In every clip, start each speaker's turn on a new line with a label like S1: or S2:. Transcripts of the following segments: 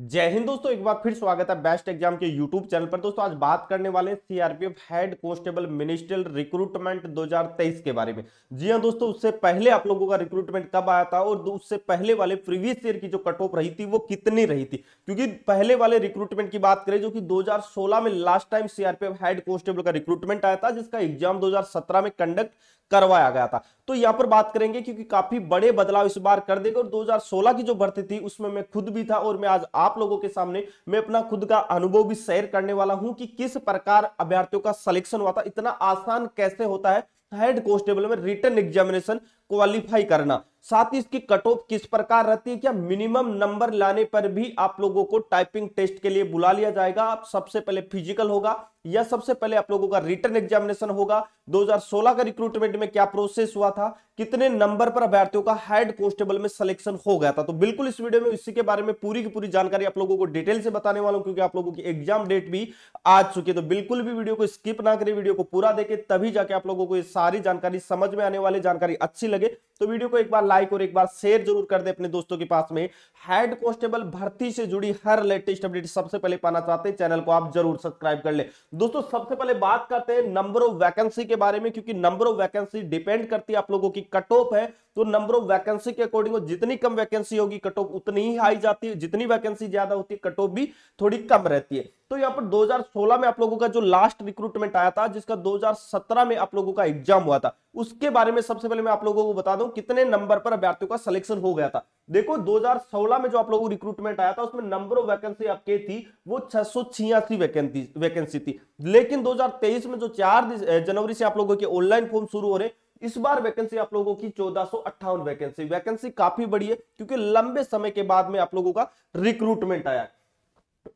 S1: जय हिंद दोस्तों एक बार फिर स्वागत है बेस्ट एग्जाम के यूट्यूब चैनल पर दोस्तों आज बात करने वाले CRPF head constable ministerial recruitment 2023 के बारे में जी हां दोस्तों उससे पहले आप लोगों का रिक्रूटमेंट कब आया था और उससे पहले वाले प्रीवियस ईयर की जो कट ऑफ रही थी वो कितनी रही थी क्योंकि पहले वाले रिक्रूटमेंट की बात करें जो कि दो में last time CRPF head constable का रिक्रूटमेंट आया था जिसका एग्जाम दो में कंडक्ट करवाया गया था तो यहां पर बात करेंगे क्योंकि काफी बड़े बदलाव इस बार कर देगा और दो की जो भर्ती थी उसमें मैं खुद भी था और मैं आज आप लोगों के सामने मैं अपना खुद का अनुभव भी शेयर करने वाला हूं कि किस प्रकार अभ्यर्थियों का सिलेक्शन हुआ था इतना आसान कैसे होता है हेड कॉन्स्टेबल में रिटर्न एग्जामिनेशन क्वालिफाई करना साथ ही इसकी कट ऑफ किस प्रकार रहती है क्या मिनिमम नंबर लाने पर भी आप लोगों को टाइपिंग टेस्ट के लिए बुला लिया जाएगा आप सबसे पहले फिजिकल होगा या सबसे पहले आप लोगों का रिटर्न एग्जामिनेशन होगा 2016 का रिक्रूटमेंट में क्या प्रोसेस हुआ था कितने नंबर पर अभ्यर्थियों का हेड कॉन्स्टेबल में सिलेक्शन हो गया था तो बिल्कुल इस वीडियो में इसी के बारे में पूरी की पूरी जानकारी आप लोगों को डिटेल से बताने वाला हूं क्योंकि आप लोगों की एग्जाम डेट भी आ चुकी है तो बिल्कुल भी वीडियो को स्किप ना करें वीडियो को पूरा देखे तभी जाके आप लोगों को ये सारी जानकारी समझ में आने वाली जानकारी अच्छी लगे तो वीडियो को एक बार लाइक और एक बार शेयर जरूर कर दे अपने दोस्तों के पास में हेड कॉन्स्टेबल भर्ती से जुड़ी हर लेटेस्ट अपडेट सबसे पहले पाना चाहते हैं चैनल को आप जरूर सब्सक्राइब कर ले दोस्तों सबसे पहले बात करते हैं नंबर ऑफ वैकेंसी के बारे में क्योंकि नंबर ऑफ वैकेंसी डिपेंड करती है आप लोगों की कट ऑफ है तो नंबर ऑफ वैकेंसी के अकॉर्डिंग जितनी कम वैकेंसी होगी कट ऑफ उतनी ही हाई जाती है जितनी वैकेंसी ज्यादा होती है कट ऑफ भी थोड़ी कम रहती है तो यहाँ पर 2016 में आप लोगों का जो लास्ट रिक्रूटमेंट आया था जिसका 2017 में आप लोगों का एग्जाम हुआ था उसके बारे में सबसे पहले मैं आप लोगों को बता दूं कितने नंबर पर अभ्यर्थियों का सिलेक्शन हो गया था देखो 2016 में जो आप लोगों को रिक्रूटमेंट आया था उसमें नंबर ऑफ वैकेंसी आपके थी वो छह वैकेंसी थी लेकिन दो में जो चार जनवरी से आप लोगों के ऑनलाइन फॉर्म शुरू हो रहे इस बार वैकेंसी आप लोगों की चौदह वैकेंसी वैकेंसी काफी बड़ी है क्योंकि लंबे समय के बाद में आप लोगों का रिक्रूटमेंट आया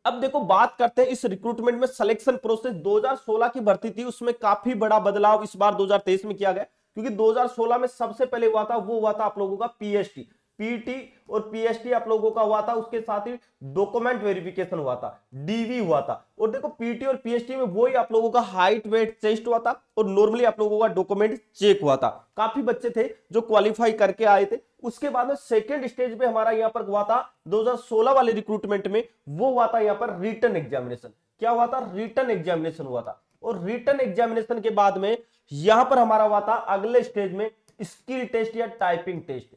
S1: अब देखो बात करते हैं इस रिक्रूटमेंट में सिलेक्शन प्रोसेस 2016 की भर्ती थी उसमें काफी बड़ा बदलाव इस बार 2023 में किया गया क्योंकि 2016 में सबसे पहले हुआ था वो हुआ था आप लोगों का पीएचडी पीटी और पीएचटी आप लोगों का हुआ था उसके साथ ही डॉक्यूमेंट वेरिफिकेशन हुआ था डीवी हुआ था और देखो पीटी और पीएचडी में वही आप लोगों का हाइट वेट टेस्ट हुआ था और नॉर्मली आप लोगों का डॉक्यूमेंट चेक हुआ था काफी बच्चे थे जो क्वालिफाई करके आए थे उसके बाद में सेकेंड स्टेज में हमारा यहाँ पर हुआ था दो वाले रिक्रूटमेंट में वो हुआ था यहाँ पर रिटर्न एग्जामिनेशन क्या हुआ था रिटर्न एग्जामिनेशन हुआ था और रिटर्न एग्जामिनेशन के बाद में यहां पर हमारा हुआ था अगले स्टेज में स्किल टेस्ट या टाइपिंग टेस्ट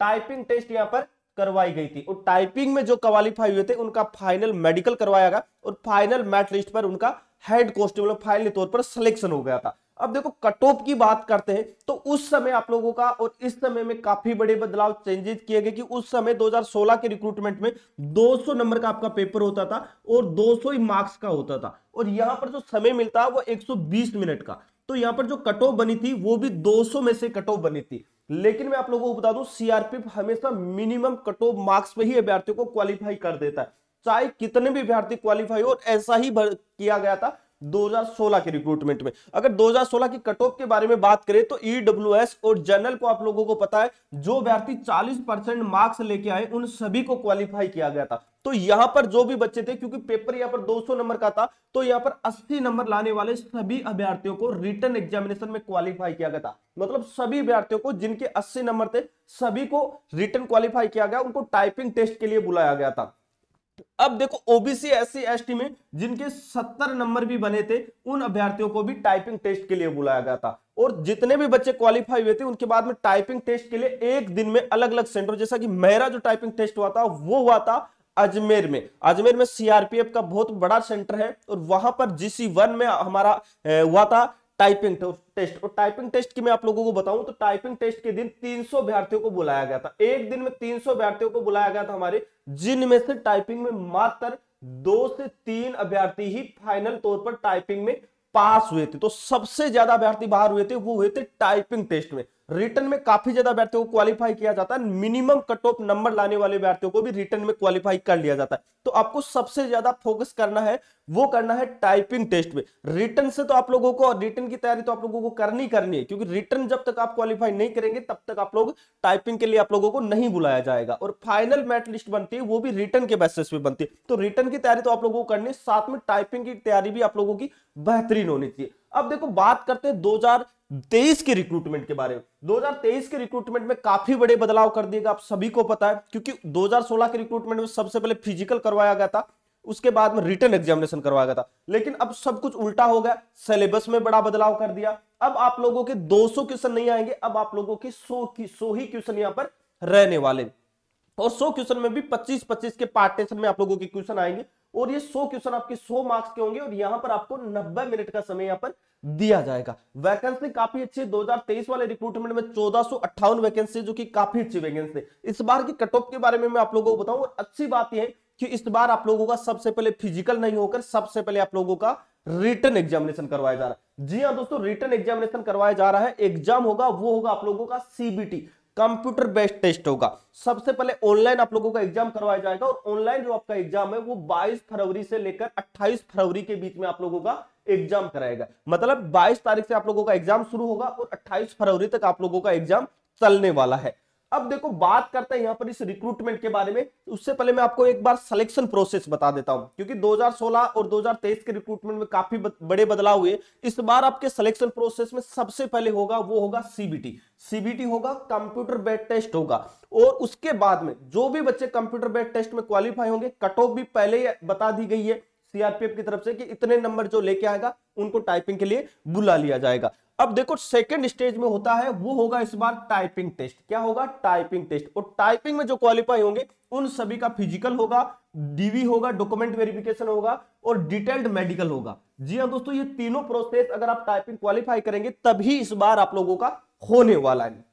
S1: टाइपिंग टेस्ट यहाँ पर करवाई गई थी और टाइपिंग में जो क्वालिफाई हुए थे उनका फाइनल मेडिकल करवाया गया और फाइनल मैट लिस्ट पर उनका हेड कॉन्स्टेबल फाइनल तौर पर सिलेक्शन हो गया था अब देखो कट ऑफ की बात करते हैं तो उस समय आप लोगों का और इस समय में काफी बड़े बदलाव चेंजेस किए गए कि उस समय 2016 के रिक्रूटमेंट में 200 नंबर का आपका पेपर होता था और 200 ही मार्क्स का होता था और यहां पर जो समय मिलता है वो 120 मिनट का तो यहां पर जो कट ऑफ बनी थी वो भी 200 में से कट ऑफ बनी थी लेकिन मैं आप लोगों को बता दूं सीआरपीएफ हमेशा मिनिमम कट ऑफ मार्क्स पे ही अभ्यर्थियों को क्वालिफाई कर देता है चाहे कितने भी अभ्यर्थी क्वालिफाई हो ऐसा ही किया गया था 2016 के रिक्रूटमेंट में अगर 2016 की कट ऑफ के बारे में बात करें तो ईडब्ल्यू e और जनरल को आप लोगों को पता है जो व्यक्ति 40 परसेंट मार्क्स लेके आए उन सभी को क्वालिफाई किया गया था तो यहां पर जो भी बच्चे थे क्योंकि पेपर यहां पर 200 नंबर का था तो यहां पर 80 नंबर लाने वाले सभी अभ्यर्थियों को रिटर्न एग्जामिनेशन में क्वालिफाई किया गया था मतलब सभी अभ्यर्थियों को जिनके अस्सी नंबर थे सभी को रिटर्न क्वालिफाई किया गया उनको टाइपिंग टेस्ट के लिए बुलाया गया था अब देखो ओबीसी एस सी में जिनके सत्तर नंबर भी बने थे उन अभ्यर्थियों को भी टाइपिंग टेस्ट के लिए बुलाया गया था और जितने भी बच्चे क्वालिफाई हुए थे उनके बाद में टाइपिंग टेस्ट के लिए एक दिन में अलग अलग सेंटर जैसा कि मेरा जो टाइपिंग टेस्ट हुआ था वो हुआ था अजमेर में अजमेर में सीआरपीएफ का बहुत बड़ा सेंटर है और वहां पर जीसी वन में हमारा हुआ था टाइपिंग टेस्ट और टाइपिंग टेस्ट की मैं आप लोगों को बताऊं तो टाइपिंग टेस्ट के दिन 300 अभ्यर्थियों को बुलाया गया था एक दिन में 300 अभ्यर्थियों को बुलाया गया था हमारे जिनमें से टाइपिंग में मात्र दो से तीन अभ्यर्थी ही फाइनल तौर पर टाइपिंग में पास हुए थे तो सबसे ज्यादा अभ्यर्थी बाहर हुए थे वो हुए थे टाइपिंग टेस्ट में रिटर्न में काफी ज्यादा अभ्यर्थियों को क्वालिफाई किया जाता है मिनिमम कट ऑफ नंबर लाने वाले अभ्यर्थियों को भी रिटर्न में क्वालिफाई कर लिया जाता है तो आपको सबसे ज्यादा फोकस करना है वो करना है टाइपिंग टेस्ट में रिटर्न से तो आप लोगों को रिटर्न की तैयारी तो आप लोगों को करनी करनी है क्योंकि रिटर्न जब तक आप क्वालिफाई नहीं करेंगे तब तक आप लोग टाइपिंग के लिए आप लोगों को नहीं बुलाया जाएगा और फाइनल मेट लिस्ट बनती है वो भी रिटर्न के बेसिस पे बनती है तो रिटर्न की तैयारी तो आप लोगों को करनी है साथ में टाइपिंग की तैयारी भी आप लोगों की बेहतरीन होनी चाहिए अब देखो बात करते हैं दो तेईस के रिक्रूटमेंट के बारे में 2023 के रिक्रूटमेंट में काफी बड़े बदलाव कर दिएगा आप सभी को पता है क्योंकि 2016 के रिक्रूटमेंट में सबसे पहले फिजिकल करवाया गया था उसके बाद में रिटर्न एग्जामिनेशन करवाया गया था लेकिन अब सब कुछ उल्टा हो गया सिलेबस में बड़ा बदलाव कर दिया अब आप लोगों के 200 क्वेश्चन नहीं आएंगे अब आप लोगों के 100 की 100 ही क्वेश्चन यहां पर रहने वाले और 100 क्वेश्चन में भी 25 25 के पार्टेशन में आप लोगों के क्वेश्चन आएंगे और ये 100 क्वेश्चन आपके 100 मार्क्स के होंगे और यहाँ पर आपको 90 मिनट का समय यहाँ पर दिया जाएगा वैकेंसी काफी अच्छी 2023 वाले रिक्रूटमेंट में चौदह वैकेंसी जो कि काफी अच्छी वैकेंसी इस बार की कट ऑफ के बारे में मैं आप लोगों को बताऊं और अच्छी बात यह है कि इस बार आप लोगों का सबसे पहले फिजिकल नहीं होकर सबसे पहले आप लोगों का रिटर्न एग्जामिनेशन करवाया जा रहा है जी हाँ दोस्तों रिटर्न एग्जामिनेशन करवाया जा रहा है एग्जाम होगा वो होगा आप लोगों का सीबीटी कंप्यूटर बेस्ड टेस्ट होगा सबसे पहले ऑनलाइन आप लोगों का एग्जाम करवाया जाएगा और ऑनलाइन जो आपका एग्जाम है वो 22 फरवरी से लेकर 28 फरवरी के बीच में आप लोगों का एग्जाम कराएगा मतलब 22 तारीख से आप लोगों का एग्जाम शुरू होगा और 28 फरवरी तक आप लोगों का एग्जाम चलने वाला है अब देखो बात करते हैं यहां पर इस रिक्रूटमेंट के बारे में उससे पहले मैं आपको एक बार सिलेक्शन प्रोसेस बता देता हूं क्योंकि 2016 और 2023 के रिक्रूटमेंट में काफी बड़े बदलाव हुए इस बार आपके सिलेक्शन प्रोसेस में सबसे पहले होगा वो होगा सीबीटी सीबीटी होगा कंप्यूटर बेड टेस्ट होगा और उसके बाद में जो भी बच्चे कंप्यूटर बेड टेस्ट में क्वालिफाई होंगे कट ऑफ भी पहले बता दी गई है सीआरपीएफ की तरफ से कि इतने नंबर जो लेके आएगा उनको टाइपिंग के लिए बुला लिया जाएगा अब देखो सेकेंड स्टेज में होता है वो होगा इस बार टाइपिंग टेस्ट क्या होगा टाइपिंग टेस्ट और टाइपिंग में जो क्वालिफाई होंगे उन सभी का फिजिकल होगा डीवी होगा डॉक्यूमेंट वेरिफिकेशन होगा और डिटेल्ड मेडिकल होगा जी हाँ दोस्तों ये तीनों प्रोसेस अगर आप टाइपिंग क्वालिफाई करेंगे तभी इस बार आप लोगों का होने वाला है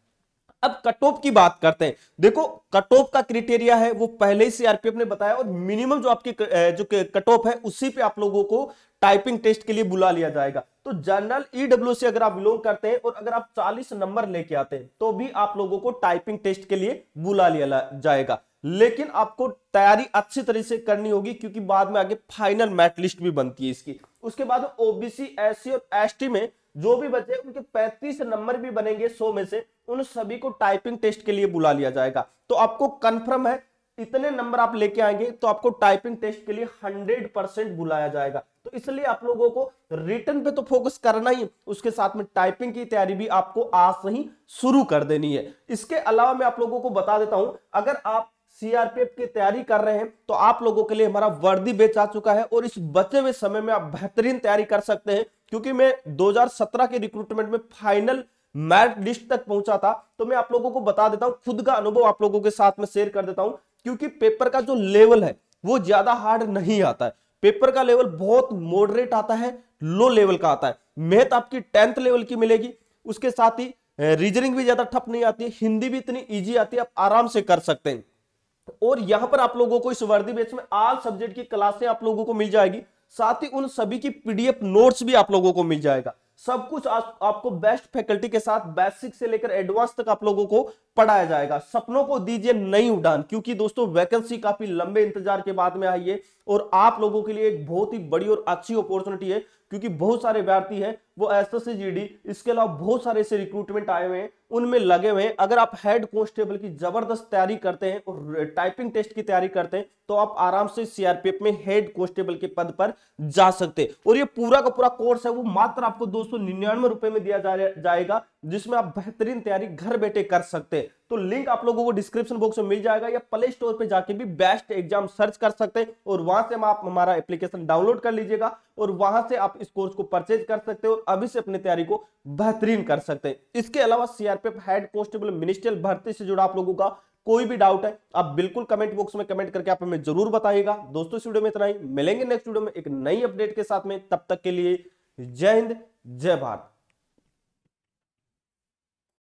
S1: अब कट ऑफ की बात करते हैं देखो कट ऑफ का क्रिटेरिया है वो पहले ही सीआरपीएफ ने बताया और मिनिमम जो आपकी जो कट ऑफ है उसी पे आप लोगों को टाइपिंग टेस्ट के लिए बुला लिया जाएगा तो जनरल ईडब्ल्यू से अगर आप बिलोंग करते हैं और अगर आप 40 नंबर लेके आते हैं तो भी आप लोगों को टाइपिंग टेस्ट के लिए बुला लिया जाएगा लेकिन आपको तैयारी अच्छी तरह से करनी होगी क्योंकि बाद में आगे फाइनल मैट लिस्ट भी बनती है इसकी उसके बाद ओबीसी एस और एस में जो भी बच्चे उनके 35 नंबर भी बनेंगे 100 में से उन सभी को टाइपिंग टेस्ट के लिए बुला लिया जाएगा तो आपको कंफर्म है इतने नंबर आप लेके आएंगे तो आपको टाइपिंग टेस्ट के लिए 100 परसेंट बुलाया जाएगा तो इसलिए आप लोगों को रिटर्न पे तो फोकस करना ही उसके साथ में टाइपिंग की तैयारी भी आपको आज से ही शुरू कर देनी है इसके अलावा मैं आप लोगों को बता देता हूं अगर आप सीआरपीएफ की तैयारी कर रहे हैं तो आप लोगों के लिए हमारा वर्दी बेच आ चुका है और इस बचे हुए समय में आप बेहतरीन तैयारी कर सकते हैं क्योंकि मैं 2017 के रिक्रूटमेंट में फाइनल मैरिट लिस्ट तक पहुंचा था तो मैं आप लोगों को बता देता हूं खुद का अनुभव आप लोगों के साथ में शेयर कर देता हूं क्योंकि पेपर का जो लेवल है वो ज्यादा हार्ड नहीं आता है पेपर का लेवल बहुत मॉडरेट आता है लो लेवल का आता है मेहत आपकी टेंथ लेवल की मिलेगी उसके साथ ही रीजनिंग भी ज्यादा ठप नहीं आती हिंदी भी इतनी इजी आती है आप आराम से कर सकते हैं और यहां पर आप लोगों को इस वर्दी बेच में आल सब्जेक्ट की क्लासें आप लोगों को मिल जाएगी साथ ही उन सभी की पीडीएफ नोट्स भी आप लोगों को मिल जाएगा सब कुछ आप, आपको बेस्ट फैकल्टी के साथ बेसिक से लेकर एडवांस तक आप लोगों को पढ़ाया जाएगा सपनों को दीजिए नई उड़ान क्योंकि दोस्तों वैकेंसी काफी लंबे इंतजार के बाद में आई है और आप लोगों के लिए एक बहुत ही बड़ी और अच्छी अपॉर्चुनिटी है क्योंकि बहुत सारे व्यार्थी हैं वो एस एस इसके अलावा बहुत सारे ऐसे रिक्रूटमेंट आए हुए हैं उनमें लगे हुए हैं अगर आप हेड कॉन्स्टेबल की जबरदस्त तैयारी करते हैं और टाइपिंग टेस्ट की तैयारी करते हैं तो आप आराम से सीआरपीएफ में हेड कॉन्स्टेबल के पद पर जा सकते हैं और ये पूरा का पूरा कोर्स है वो मात्र आपको दो सौ में दिया जा, जाएगा जिसमें आप बेहतरीन तैयारी घर बैठे कर सकते हैं तो लिंक आप लोगों को डिस्क्रिप्शन बॉक्स में मिल जाएगा या प्ले स्टोर पे जाके भी बेस्ट एग्जाम सर्च कर सकते हैं और वहां से आप हमारा एप्लीकेशन डाउनलोड कर लीजिएगा और वहां से आप इस कोर्स को परचेज कर सकते हो और अभी से अपनी तैयारी को बेहतरीन कर सकते हैं इसके अलावा सीआरपीएफ हेड कॉन्स्टेबल मिनिस्ट्रियल भर्ती से जुड़ा आप लोगों का कोई भी डाउट है आप बिल्कुल कमेंट बॉक्स में कमेंट करके आप हमें जरूर बताइएगा दोस्तों इस वीडियो में इतना ही मिलेंगे नेक्स्ट वीडियो में एक नई अपडेट के साथ में तब तक के लिए जय हिंद जय भारत